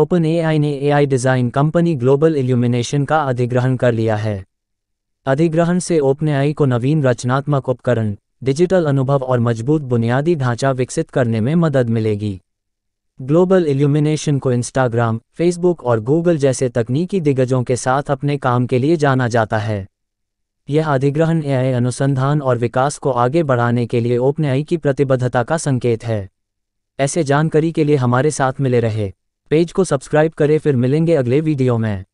open AI ने AI design company Global Illumination का अधिग्रहण कर लिया है अधिग्रहण से ओपन एआई को नवीन रचनात्मक उपकरण डिजिटल अनुभव और मजबूत बुनियादी ढांचा विकसित करने में मदद मिलेगी ग्लोबल इल्यूमिनेशन को इंस्टाग्राम फेसबुक और गूगल जैसे तकनीकी दिग्गजों के साथ अपने काम के लिए जाना जाता है यह अधिग्रहण एआई अनुसंधान और विकास को आगे बढ़ाने के लिए ओपन एआई की प्रतिबद्धता का संकेत है ऐसे जानकारी के लिए हमारे साथ मिले रहे पेज को सब्सक्राइब करें फिर मिलेंगे अगले वीडियो में